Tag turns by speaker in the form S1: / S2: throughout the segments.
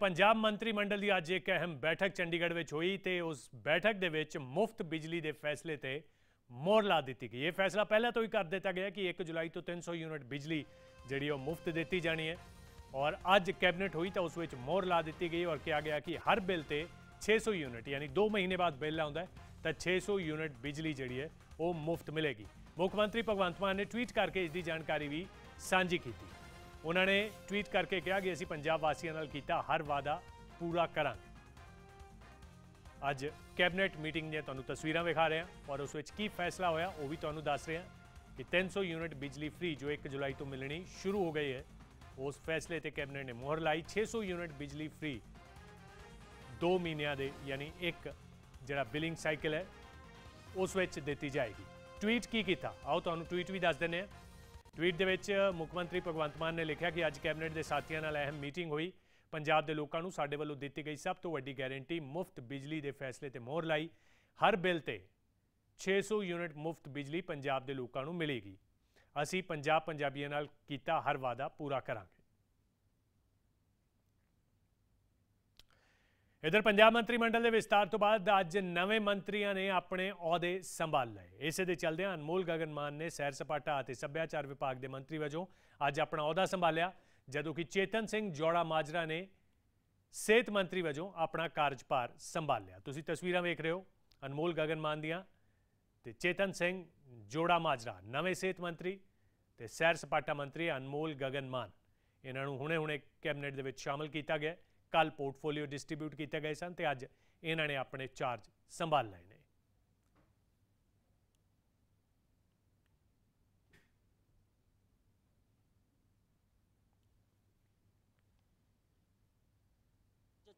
S1: ਪੰਜਾਬ ਮੰਤਰੀ ਮੰਡਲ ਦੀ ਅੱਜ ਇੱਕ ਅਹਿਮ ਬੈਠਕ ਚੰਡੀਗੜ੍ਹ ਵਿੱਚ ਹੋਈ ਤੇ ਉਸ ਬੈਠਕ ਦੇ ਵਿੱਚ ਮੁਫਤ ਬਿਜਲੀ ਦੇ ਫੈਸਲੇ ਤੇ ਮੋਹਰ ਲਾ ਦਿੱਤੀ ਗਈ ਇਹ ਫੈਸਲਾ ਪਹਿਲਾਂ ਤੋਂ ਹੀ ਕਰ ਦਿੱਤਾ ਗਿਆ ਕਿ 1 ਜੁਲਾਈ ਤੋਂ 300 ਯੂਨਿਟ ਬਿਜਲੀ ਜਿਹੜੀ ਉਹ ਮੁਫਤ ਦਿੱਤੀ ਜਾਣੀ ਹੈ ਔਰ ਅੱਜ ਕੈਬਨਿਟ ਹੋਈ ਤਾਂ ਉਸ ਵਿੱਚ ਮੋਹਰ ਲਾ ਦਿੱਤੀ ਗਈ ਔਰ ਕਿਹਾ ਗਿਆ ਕਿ ਹਰ ਬਿੱਲ ਤੇ 600 ਯੂਨਿਟ ਯਾਨੀ 2 ਮਹੀਨੇ ਬਾਅਦ ਬਿੱਲ ਆਉਂਦਾ ਤਾਂ 600 ਯੂਨਿਟ ਬਿਜਲੀ ਜਿਹੜੀ ਹੈ ਉਹ ਮੁਫਤ ਮਿਲੇਗੀ ਮੁੱਖ ਮੰਤਰੀ ਭਗਵੰਤ ਮਾਨ ਨੇ ਟਵੀਟ ਕਰਕੇ ਇਸ ਦੀ ਜਾਣਕਾਰੀ ਵੀ ਸਾਂਝੀ ਕੀਤੀ ਉਹਨਾਂ ਨੇ ਟਵੀਟ ਕਰਕੇ ਕਿਹਾ ਕਿ ਅਸੀਂ ਪੰਜਾਬ ਵਾਸੀਆਂ ਨਾਲ ਕੀਤਾ ਹਰ ਵਾਦਾ ਪੂਰਾ ਕਰਾਂਗੇ ਅੱਜ ਕੈਬਨਿਟ ਮੀਟਿੰਗ ਦੀਆਂ ਤੁਹਾਨੂੰ ਤਸਵੀਰਾਂ ਵਿਖਾ ਰਹੇ ਹਾਂ ਔਰ ਉਸ ਵਿੱਚ ਕੀ ਫੈਸਲਾ ਹੋਇਆ ਉਹ ਵੀ ਤੁਹਾਨੂੰ ਦੱਸ ਰਹੇ ਹਾਂ ਕਿ 300 ਯੂਨਿਟ ਬਿਜਲੀ ਫ੍ਰੀ ਜੋ 1 ਜੁਲਾਈ ਤੋਂ ਮਿਲਣੀ ਸ਼ੁਰੂ ਹੋ ਗਈ ਹੈ ਉਸ ਫੈਸਲੇ ਤੇ ਕੈਬਨਿਟ ਨੇ ਮੋਹਰ ਲਾਈ 600 ਯੂਨਿਟ ਬਿਜਲੀ ਫ੍ਰੀ 2 ਮਹੀਨਿਆਂ ਦੇ ਯਾਨੀ ਇੱਕ ਜਿਹੜਾ ਬਿਲਿੰਗ ਸਾਈਕਲ ਹੈ ਉਸ ਵਿੱਚ ਦਿੱਤੀ ਜਾਏਗੀ ਟਵੀਟ ਕੀ ਕੀਤਾ ਆਓ ਤੁਹਾਨੂੰ ਟਵੀਟ ਵੀ ਦੱਸ ਦਿੰਨੇ ਆ ਟਵੀਟ ਦੇ ਵਿੱਚ ਮੁੱਖ ਮੰਤਰੀ ਭਗਵੰਤ ਮਾਨ ਨੇ ਲਿਖਿਆ ਕਿ ਅੱਜ ਕੈਬਨਿਟ ਦੇ ਸਾਥੀਆਂ ਨਾਲ ਅਹਿਮ ਮੀਟਿੰਗ ਹੋਈ ਪੰਜਾਬ ਦੇ ਲੋਕਾਂ ਨੂੰ ਸਾਡੇ ਵੱਲੋਂ ਦਿੱਤੀ ਗਈ ਸਭ ਤੋਂ ਵੱਡੀ ਗਾਰੰਟੀ ਮੁਫਤ ਬਿਜਲੀ ਦੇ ਫੈਸਲੇ ਤੇ ਮੋਹਰ ਲਾਈ ਹਰ ਬਿੱਲ ਤੇ 600 ਯੂਨਿਟ ਮੁਫਤ ਬਿਜਲੀ ਪੰਜਾਬ ਦੇ ਲੋਕਾਂ ਨੂੰ ਮਿਲੇਗੀ ਅਸੀਂ ਪੰਜਾਬ ਪੰਜਾਬੀਆਂ ਨਾਲ ਕੀਤਾ ਹਰ ਵਾਅਦਾ ਪੂਰਾ ਕਰਾਂਗੇ ਇਧਰ ਪੰਜਾਬ ਮੰਤਰੀ ਮੰਡਲ ਦੇ ਵਿਸਤਾਰ ਤੋਂ ਬਾਅਦ ਅੱਜ ਨਵੇਂ ਮੰਤਰੀਆਂ ਨੇ ਆਪਣੇ ਅਹੁਦੇ ਸੰਭਾਲ ਲਏ ਇਸੇ ਦੇ ਚੱਲਦੇ ਅਨਮੋਲ ਗਗਨਮਾਨ ਨੇ ਸੈਰ ਸਪਾਟਾ ਅਤੇ ਸੱਭਿਆਚਾਰ ਵਿਭਾਗ ਦੇ ਮੰਤਰੀ ਵਜੋਂ ਅੱਜ ਆਪਣਾ ਅਹੁਦਾ ਸੰਭਾਲਿਆ ਜਦੋਂ ਕਿ ਚੇਤਨ ਸਿੰਘ ਜੋੜਾ ਮਾਜਰਾ ਨੇ ਸਿਹਤ ਮੰਤਰੀ ਵਜੋਂ ਆਪਣਾ ਕਾਰਜਭਾਰ ਲਿਆ ਤੁਸੀਂ ਤਸਵੀਰਾਂ ਵੇਖ ਰਹੇ ਹੋ ਅਨਮੋਲ ਗਗਨਮਾਨ ਦੀਆਂ ਤੇ ਚੇਤਨ ਸਿੰਘ ਜੋੜਾ ਮਾਜਰਾ ਨਵੇਂ ਸਿਹਤ ਮੰਤਰੀ ਤੇ ਸੈਰ ਸਪਾਟਾ ਮੰਤਰੀ ਅਨਮੋਲ ਗਗਨਮਾਨ ਇਹਨਾਂ ਨੂੰ ਹੁਣੇ-ਹੁਣੇ ਕੈਬਨਿਟ ਦੇ ਵਿੱਚ ਸ਼ਾਮਲ ਕੀਤਾ ਗਿਆ ਕੱਲ ਪੋਰਟਫੋਲੀਓ ਡਿਸਟ੍ਰੀਬਿਊਟ ਕੀਤੇ ਗਏ ਸਨ ਤੇ ਅੱਜ ਇਹਨਾਂ ਨੇ ਆਪਣੇ ਚਾਰਜ ਸੰਭਾਲ ਲਏ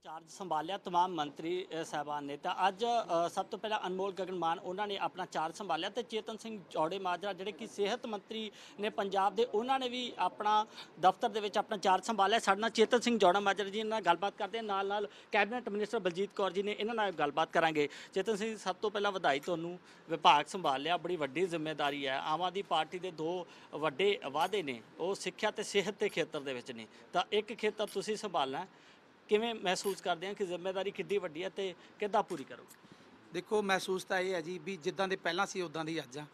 S2: ਚਾਰਜ ਸੰਭਾਲਿਆ तमाम ਮੰਤਰੀ ਸਹਿਬਾਨ ਨੇ ਤਾਂ ਅੱਜ ਸਭ ਤੋਂ ਪਹਿਲਾਂ ਅਨਮੋਲ ਗਗਨਮਾਨ ਉਹਨਾਂ ਨੇ ਆਪਣਾ ਚਾਰਜ ਸੰਭਾਲਿਆ ਤੇ ਚੇਤਨ ਸਿੰਘ ਜੌੜੇ ਮਾਜਰਾ ਜਿਹੜੇ ਕਿ ਸਿਹਤ ਮੰਤਰੀ ਨੇ ਪੰਜਾਬ ਦੇ ਉਹਨਾਂ ਨੇ ਵੀ ਆਪਣਾ ਦਫ਼ਤਰ ਦੇ ਵਿੱਚ ਆਪਣਾ ਚਾਰਜ ਸੰਭਾਲਿਆ ਸਾਡੇ ਨਾਲ ਚੇਤਨ ਸਿੰਘ ਜੌੜਾ ਮਾਜਰਾ ਜੀ ਨਾਲ ਗੱਲਬਾਤ ਕਰਦੇ ਨਾਲ ਨਾਲ ਕੈਬਨਿਟ ਮਿਨਿਸਟਰ ਬਲਜੀਤ ਕੌਰ ਜੀ ਨੇ ਇਹਨਾਂ ਨਾਲ ਗੱਲਬਾਤ ਕਰਾਂਗੇ ਚੇਤਨ ਸਿੰਘ ਸਭ ਤੋਂ ਪਹਿਲਾਂ ਵਧਾਈ ਤੁਹਾਨੂੰ ਵਿਭਾਗ ਸੰਭਾਲਿਆ ਬੜੀ ਵੱਡੀ ਜ਼ਿੰਮੇਵਾਰੀ ਹੈ ਆਮ ਆਦੀ ਪਾਰਟੀ ਦੇ ਦੋ ਵੱਡੇ ਵਾਅਦੇ ਨੇ ਉਹ ਸਿੱਖਿਆ ਤੇ ਸਿਹਤ ਦੇ ਖੇਤਰ ਦੇ ਵਿੱਚ ਨੇ ਤਾਂ ਇੱਕ ਖੇਤਰ ਤੁਸੀਂ ਸੰਭਾਲਣਾ
S3: ਕਿਵੇਂ ਮਹਿਸੂਸ ਕਰਦੇ ਆ ਕਿ ਜ਼ਿੰਮੇਵਾਰੀ ਕਿੱਡੀ ਵੱਡੀ ਹੈ ਤੇ ਕਿੱਦਾਂ ਪੂਰੀ ਕਰੋਗੇ ਦੇਖੋ ਮਹਿਸੂਸ ਤਾਂ ਇਹ ਹੈ ਜੀ ਵੀ ਜਿੱਦਾਂ ਦੇ ਪਹਿਲਾਂ ਸੀ ਉਦਾਂ ਦੀ ਅੱਜ ਆ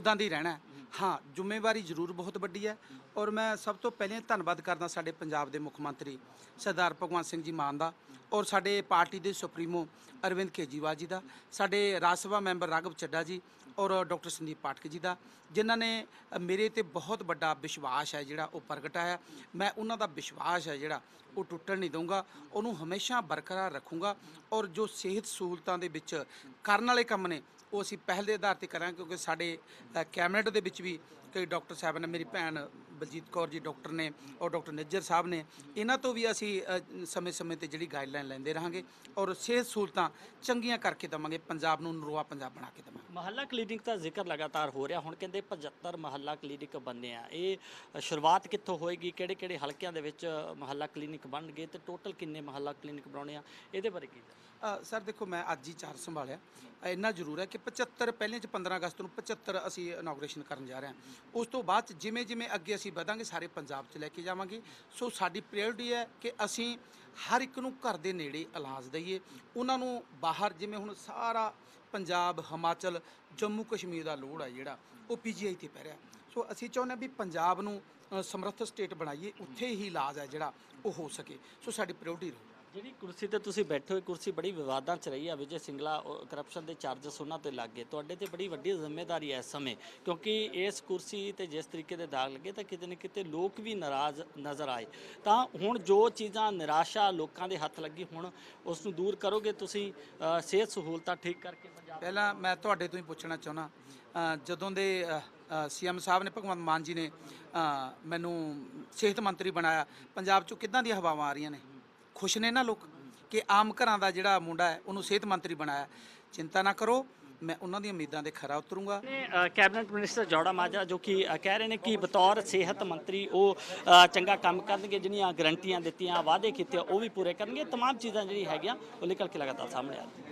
S3: ਉਦਾਂ ਦੀ ਰਹਿਣਾ ਹਾਂ ਜ਼ਿੰਮੇਵਾਰੀ ਜ਼ਰੂਰ ਬਹੁਤ ਵੱਡੀ ਹੈ ਔਰ ਮੈਂ ਸਭ ਤੋਂ ਪਹਿਲੇ ਧੰਨਵਾਦ ਕਰਦਾ ਸਾਡੇ ਪੰਜਾਬ ਦੇ ਮੁੱਖ ਮੰਤਰੀ ਸਰਦਾਰ ਭਗਵੰਤ ਸਿੰਘ ਜੀ ਮਾਨ ਦਾ ਔਰ ਸਾਡੇ ਪਾਰਟੀ ਦੇ ਸੁਪਰੀਮੋ ਅਰਵਿੰਦ ਕੇਜੀਵਾਲ ਜੀ ਦਾ ਸਾਡੇ ਰਾਜ ਸਭਾ ਮੈਂਬਰ ਰਾਘਵ ਚੱਡਾ ਜੀ ਔਰ ਡਾਕਟਰ ਸੰਦੀਪ ਪਾਠਕ ਜੀ ਦਾ ਜਿਨ੍ਹਾਂ ਨੇ ਮੇਰੇ ਤੇ ਬਹੁਤ ਵੱਡਾ ਵਿਸ਼ਵਾਸ ਹੈ ਜਿਹੜਾ ਉਹ ਪ੍ਰਗਟਾਇਆ ਮੈਂ ਉਹਨਾਂ ਦਾ ਵਿਸ਼ਵਾਸ ਹੈ ਜਿਹੜਾ ਉਹ ਟੁੱਟਣ ਨਹੀਂ ਦਊਗਾ ਉਹਨੂੰ ਹਮੇਸ਼ਾ ਬਰਕਰਾਰ ਰੱਖੂੰਗਾ ਔਰ ਜੋ ਸਿਹਤ ਸਹੂਲਤਾਂ ਦੇ ਵਿੱਚ ਕਰਨ ਵਾਲੇ ਕੰਮ ਨੇ ਉਹ ਅਸੀਂ ਪਹਿਲ ਦੇ ਆਧਾਰ ਤੇ ਕਰਾਂਗੇ ਕਿਉਂਕਿ ਸਾਡੇ ਕੈਬਨਿਟ ਦੇ ਵਿੱਚ ਵੀ ਕਈ ਡਾਕਟਰ ਸਾਹਿਬ ਨੇ ਮੇਰੀ ਭੈਣ ਬਲਜੀਤ ਕੌਰ ਜੀ ਡਾਕਟਰ ਨੇ ਔਰ ਡਾਕਟਰ ਨੱਜਰ ਸਾਹਿਬ ਨੇ ਇਹਨਾਂ ਤੋਂ ਵੀ ਅਸੀਂ ਸਮੇਂ-ਸਮੇਂ ਤੇ ਜਿਹੜੀ ਗਾਈਡਲਾਈਨ ਲੈਂਦੇ ਰਹਾਂਗੇ ਔਰ ਸਿਹਤ ਸਹੂਲਤਾਂ ਚੰਗੀਆਂ ਕਰਕੇ ਦਵਾਂਗੇ ਪੰਜਾਬ ਨੂੰ ਨਰੋਆ ਪੰਜਾਬ ਬਣਾ ਕੇ ਦਵਾਂਗੇ ਮਹੱਲਾ ਕਲੀਨਿਕ ਦਾ ਜ਼ਿਕਰ ਲਗਾਤਾਰ ਹੋ ਰਿਹਾ ਹੁਣ ਕਹਿੰਦੇ 75 ਮਹੱਲਾ ਕਲੀਨਿਕ ਬੰਨੇ ਆ
S2: ਇਹ ਸ਼ੁਰੂਆਤ ਕਿੱਥੋਂ ਹੋਏਗੀ ਕਿਹੜੇ ਕਿਹੜੇ ਹਲਕਿਆਂ ਦੇ ਵਿੱਚ ਮਹੱਲਾ ਕਲੀਨਿਕ ਬਣਨਗੇ ਤੇ ਟੋਟਲ ਕਿੰਨੇ
S3: ਮਹੱਲਾ ਕਲੀਨਿਕ ਬਣਾਉਣੇ ਆ ਇਹਦੇ ਬਾਰੇ ਕੀ ਸਰ ਦੇਖੋ ਮੈਂ ਅੱਜ ਹੀ ਚਾਰ ਸੰਭਾਲਿਆ ਇੰਨਾ ਜ਼ਰੂਰ ਹੈ ਕਿ 75 ਪਹਿਲੇ ਚ 15 ਅਗਸਤ ਨੂੰ 75 ਅਸੀਂ ਇਨੋਗ੍ਰੇਸ਼ਨ ਕਰਨ ਜਾ ਰਹੇ ਹਾਂ ਉਸ ਤੋਂ ਬਾਅਦ ਜਿਵੇਂ ਜਿਵੇਂ ਅੱਗੇ ਅਸੀਂ ਵਧਾਂਗੇ ਸਾਰੇ ਪੰਜਾਬ ਚ ਲੈ ਕੇ ਜਾਵਾਂਗੇ ਸੋ ਸਾਡੀ ਪ੍ਰਾਇੋਰਟੀ ਹੈ ਕਿ ਅਸੀਂ ਹਰ ਇੱਕ ਨੂੰ ਘਰ ਦੇ ਨੇੜੇ ਇਲਾਜ ਦਈਏ ਉਹਨਾਂ ਨੂੰ ਬਾਹਰ ਜਿਵੇਂ ਹੁਣ ਸਾਰਾ ਪੰਜਾਬ ਹਿਮਾਚਲ ਜੰਮੂ ਕਸ਼ਮੀਰ ਦਾ ਲੋੜ ਆ ਜਿਹੜਾ ਉਹ ਪੀਜੀਆਈ ਤੇ ਪੈ ਰਿਹਾ ਸੋ ਅਸੀਂ ਚਾਹੁੰਦੇ ਵੀ ਪੰਜਾਬ ਨੂੰ ਸਮਰੱਥ ਸਟੇਟ ਬਣਾਈਏ ਉੱਥੇ ਹੀ ਇਲਾਜ ਆ ਜਿਹੜਾ ਉਹ ਹੋ ਸਕੇ ਸੋ ਸਾਡੀ ਪ੍ਰਾਇੋਰਟੀ ਰਹੂ
S2: ਜਿਹੜੀ ਕੁਰਸੀ ਤੇ ਤੁਸੀਂ ਬੈਠੇ ਹੋ ਇਹ ਕੁਰਸੀ ਬੜੀ ਵਿਵਾਦਾਂ 'ਚ ਰਹੀ ਆ ਵਿਜੇ ਸਿੰਗਲਾ ਕਰਪਸ਼ਨ ਦੇ ਚਾਰਜਸ ਉਹਨਾਂ ਤੇ ਲੱਗ ਗਏ ਤੁਹਾਡੇ ਤੇ ਬੜੀ ਵੱਡੀ ਜ਼ਿੰਮੇਵਾਰੀ ਐ ਇਸ ਸਮੇਂ ਕਿਉਂਕਿ ਇਸ ਕੁਰਸੀ ਤੇ ਜਿਸ ਤਰੀਕੇ ਦੇ ਦਾਗ ਲੱਗੇ ਤਾਂ ਕਿਤੇ ਨਾ ਕਿਤੇ ਲੋਕ ਵੀ ਨਾਰਾਜ਼ ਨਜ਼ਰ ਆਏ ਤਾਂ ਹੁਣ ਜੋ ਚੀਜ਼ਾਂ ਨਿਰਾਸ਼ਾ ਲੋਕਾਂ ਦੇ
S3: ਹੱਥ ਲੱਗੀ ਹੁਣ ਉਸ ਨੂੰ ਦੂਰ ਕਰੋਗੇ ਤੁਸੀਂ ਸਿਹਤ ਸਹੂਲਤਾਂ ਠੀਕ ਕਰਕੇ ਪੰਜਾਬ ਪਹਿਲਾਂ ਮੈਂ ਤੁਹਾਡੇ ਤੋਂ ਹੀ ਪੁੱਛਣਾ ਚਾਹੁੰਦਾ ਜਦੋਂ ਦੇ ਸੀਐਮ ਸਾਹਿਬ ਨੇ ਭਗਵੰਤ ਮਾਨ ਜੀ ਨੇ ਮੈਨੂੰ ਸਿਹਤ ਮੰਤਰੀ ਬਣਾਇਆ ਪੰਜਾਬ 'ਚੋਂ ਕਿੱਦਾਂ ਦੀਆਂ ਹਵਾਵਾਂ ਆ ਰਹੀਆਂ ਨੇ ਖੁਸ਼ ਨੇ ਨਾ ਲੋਕ ਕਿ ਆਮ ਘਰਾਂ ਦਾ ਜਿਹੜਾ ਮੁੰਡਾ ਹੈ ਉਹਨੂੰ ਸਿਹਤ ਮੰਤਰੀ ਬਣਾਇਆ ਚਿੰਤਾ ਨਾ ਕਰੋ ਮੈਂ ਉਹਨਾਂ ਦੀਆਂ ਉਮੀਦਾਂ ਦੇ ਖਰਾ ਉਤਰੂੰਗਾ ਕੈਬਨਿਟ ਮਿਨਿਸਟਰ ਜੋੜਾ ਮਾਜਾ ਜੋ ਕਿ ਕਹਿ ਰਹੇ ਨੇ ਕਿ ਬਤੌਰ
S2: ਸਿਹਤ ਮੰਤਰੀ ਉਹ ਚੰਗਾ ਕੰਮ ਕਰਨਗੇ ਜਿਹਨੀਆਂ ਗਰੰਟੀਆਂ ਦਿੱਤੀਆਂ ਵਾਅਦੇ ਕੀਤੇ ਉਹ ਵੀ ਪੂਰੇ ਕਰਨਗੇ तमाम ਚੀਜ਼ਾਂ ਜਿਹੜੀ ਹੈਗੀਆਂ ਉਹ ਨਿਕਲ ਕੇ ਲਗਾਤਾਰ ਸਾਹਮਣੇ ਆ